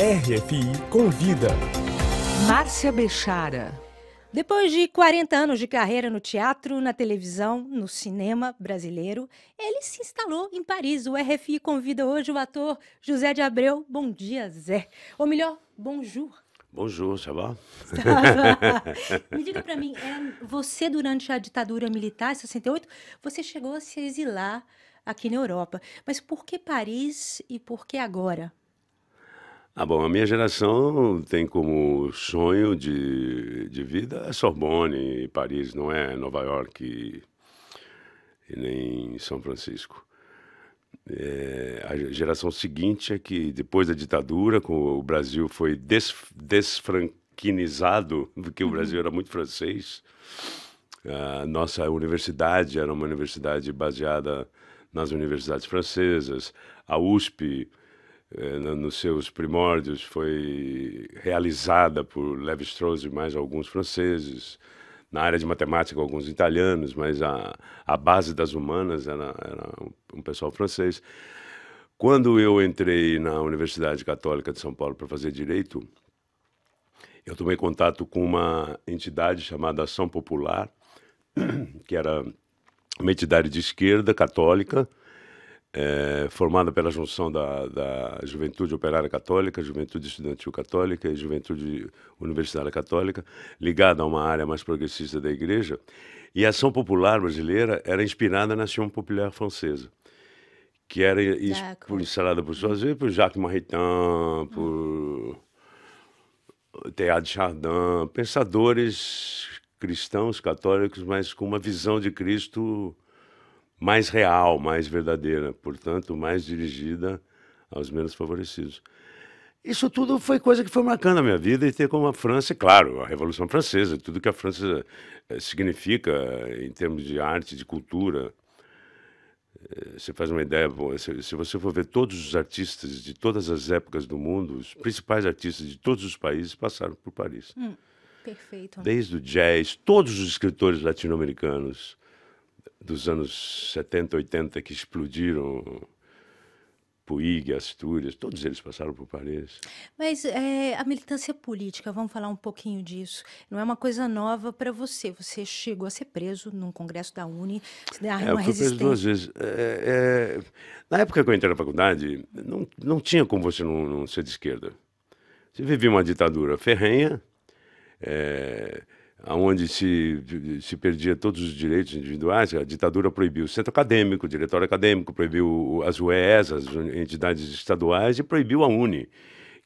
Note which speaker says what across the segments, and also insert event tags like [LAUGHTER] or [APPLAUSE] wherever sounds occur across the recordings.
Speaker 1: RFI convida.
Speaker 2: Márcia Bechara. Depois de 40 anos de carreira no teatro, na televisão, no cinema brasileiro, ele se instalou em Paris. O RFI convida hoje o ator José de Abreu. Bom dia, Zé. Ou melhor, bonjour.
Speaker 1: Bonjour, ça va? [LAUGHS] Me diga para
Speaker 2: mim, é você durante a ditadura militar, em 68, você chegou a se exilar aqui na Europa. Mas por que Paris e por que agora?
Speaker 1: Ah, bom, a minha geração tem como sonho de, de vida a Sorbonne e Paris, não é Nova York e, e nem São Francisco. É, a geração seguinte é que, depois da ditadura, o Brasil foi des, desfranquinizado, porque o uhum. Brasil era muito francês. A nossa universidade era uma universidade baseada nas universidades francesas. A USP eh, nos seus primórdios foi realizada por Levi-Strauss e mais alguns franceses, na área de matemática alguns italianos, mas a, a base das humanas era, era um pessoal francês. Quando eu entrei na Universidade Católica de São Paulo para fazer direito, eu tomei contato com uma entidade chamada Ação Popular, [CLEARS THROAT] que era uma entidade de esquerda católica, é, formada pela junção da, da, Juventude Operária Católica, Juventude Estudantil Católica e Juventude Universitária Católica, ligada a uma área mais progressista da Igreja. E a ação popular brasileira era inspirada na ação popular francesa, que era ah, instalada por suas vezes por Jacques Maritain, ah. por Théâtre Chardin, pensadores cristãos católicos, mas com uma visão de Cristo mais real, mais verdadeira, portanto, mais dirigida aos menos favorecidos. Isso tudo foi coisa que foi marcando a minha vida e ter como a França, claro, a Revolução Francesa, tudo que a França eh, significa em termos de arte, de cultura. Eh, você faz uma ideia, se você for ver todos os artistas de todas as épocas do mundo, os principais artistas de todos os países passaram por Paris. Hum, perfeito. Desde o jazz, todos os escritores latino-americanos, dos anos 70, 80 que explodiram Puig, Astúrias, todos eles passaram por Paris.
Speaker 2: Mas é, a militância política, vamos falar um pouquinho disso, não é uma coisa nova para você. Você chegou a ser preso num congresso da Uni, se dá é, uma eu fui preso duas
Speaker 1: vezes. É, é, na época que eu entrei na faculdade, não, não tinha como você não, não ser de esquerda. Você vivia uma ditadura ferrenha, é, onde se, se perdia todos os direitos individuais, a ditadura proibiu o centro acadêmico, o diretório acadêmico, proibiu as UES, as entidades estaduais, e proibiu a UNE,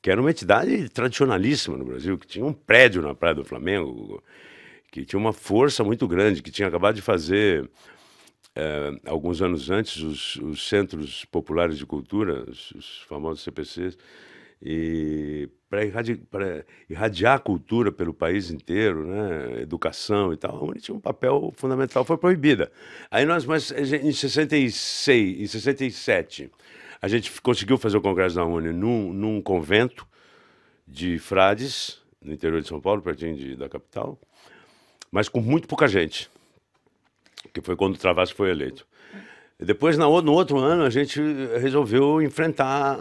Speaker 1: que era uma entidade tradicionalíssima no Brasil, que tinha um prédio na Praia do Flamengo, que tinha uma força muito grande, que tinha acabado de fazer, eh, alguns anos antes, os, os, Centros Populares de Cultura, os, os famosos CPCs, e para irradiar, irradiar, a cultura pelo país inteiro, né? educação e tal, a Uni tinha um papel fundamental, foi proibida. Aí nós, mas em 66, em 67, a gente conseguiu fazer o congresso da Uni num, num convento de frades, no interior de São Paulo, pertinho de, da capital, mas com muito pouca gente, que foi quando o Travassos foi eleito. Depois, no outro ano, a gente resolveu enfrentar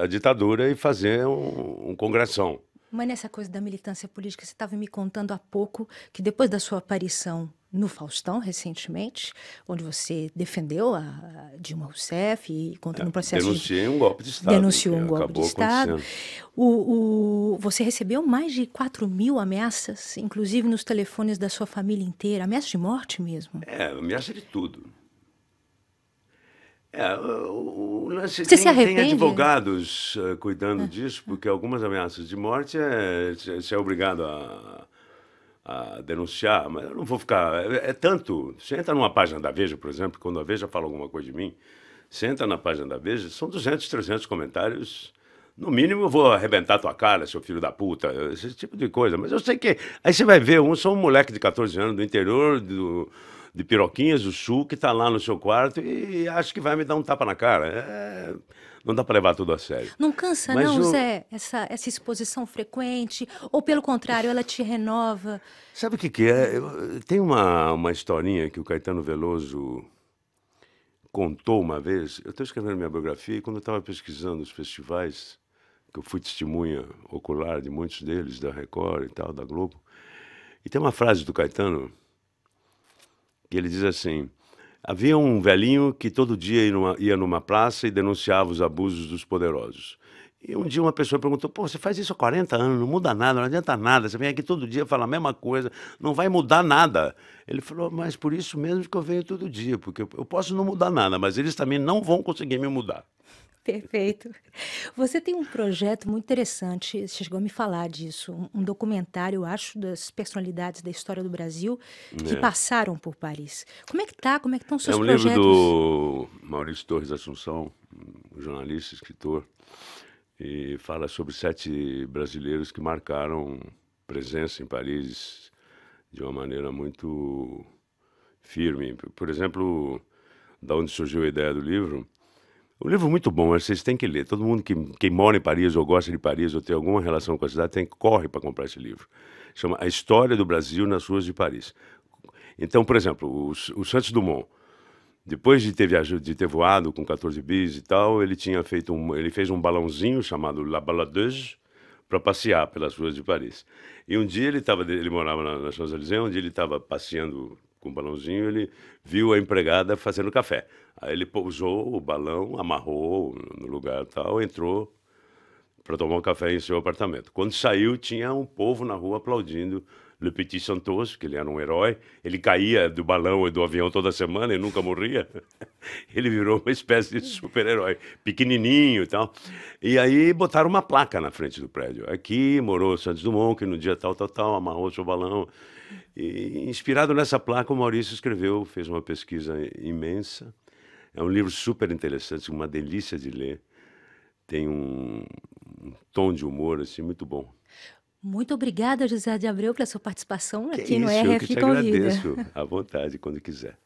Speaker 1: a ditadura e fazer um, um congressão.
Speaker 2: Mas nessa coisa da militância política, você estava me contando há pouco que depois da sua aparição no Faustão recentemente, onde você defendeu a Dilma Rousseff e contra é, um processo denunciei um golpe de Estado. Denunciou um golpe de Estado. O, o, você recebeu mais de 4 mil ameaças, inclusive nos telefones da sua família inteira, ameaças de morte mesmo.
Speaker 1: É, ameaça de tudo. É, o, o lance Você tem, se arrepende? tem advogados uh, cuidando ah. disso, porque algumas ameaças de morte é, você é, é, obrigado a, a, denunciar, mas eu não vou ficar. É, é, tanto. Você entra numa página da Veja, por exemplo, quando a Veja fala alguma coisa de mim, você entra na página da Veja, são 200, 300 comentários. No mínimo, eu vou arrebentar tua cara, seu filho da puta, esse tipo de coisa. Mas eu sei que. Aí você vai ver, um sou um moleque de 14 anos do interior do de Piroquinhas do Sul, que está lá no seu quarto e acho que vai me dar um tapa na cara. É... Não dá para levar tudo a sério.
Speaker 2: Não cansa, Mas não, o... Zé, essa, essa exposição frequente? Ou, pelo contrário, ela te renova?
Speaker 1: Sabe o que, que é? Eu... Tem uma, uma historinha que o Caetano Veloso contou uma vez. Eu estou escrevendo minha biografia e, quando eu estava pesquisando os festivais, que eu fui testemunha ocular de muitos deles, da Record e tal, da Globo, e tem uma frase do Caetano que ele diz assim: havia um velhinho que todo dia ia numa, ia numa praça e denunciava os abusos dos poderosos. E um dia uma pessoa perguntou: pô, você faz isso há 40 anos, não muda nada, não adianta nada, você vem aqui todo dia falar a mesma coisa, não vai mudar nada. Ele falou: mas por isso mesmo que eu venho todo dia, porque eu posso não mudar nada, mas eles também não vão conseguir me mudar.
Speaker 2: Perfeito. Você tem um projeto muito interessante, você chegou a me falar disso, um documentário, eu acho, das personalidades da história do Brasil que é. passaram por Paris. Como é que tá? Como é que estão é seus projetos? É um projetos?
Speaker 1: livro do Maurício Torres Assunção, um jornalista, escritor, e fala sobre sete brasileiros que marcaram presença em Paris de uma maneira muito firme. Por exemplo, da onde surgiu a ideia do livro, o livro é muito bom, é, vocês têm que ler. Todo mundo que, que mora em Paris ou gosta de Paris ou tem alguma relação com a cidade tem corre para comprar esse livro. Chama A História do Brasil nas Ruas de Paris. Então, por exemplo, o, o Santos Dumont, depois de ter viajado, de ter voado com 14 bis e tal, ele tinha feito um, ele fez um balãozinho chamado La Baladeuse para passear pelas ruas de Paris. E um dia ele tava, ele morava na, na Champs-Élysées, onde ele estava passeando com um balãozinho, ele viu a empregada fazendo café. Aí ele pousou o balão, amarrou no lugar tal, entrou, para tomar um café em seu apartamento. Quando saiu, tinha um povo na rua aplaudindo Le Petit Santos, que ele era um herói. Ele caía do balão e do avião toda semana e nunca morria. [LAUGHS] Ele virou uma espécie de super-herói, pequenininho e tal. E aí botaram uma placa na frente do prédio. Aqui morou Santos Dumont, que no dia tal, tal, tal, amarrou seu balão. E, inspirado nessa placa, o Maurício escreveu, fez uma pesquisa imensa. É um livro super interessante, uma delícia de ler. Tem um, tom de humor assim muito bom.
Speaker 2: Muito obrigada, José de Abreu, pela sua participação que aqui isso, no RF eu que te agradeço,
Speaker 1: à vontade, quando
Speaker 2: quiser.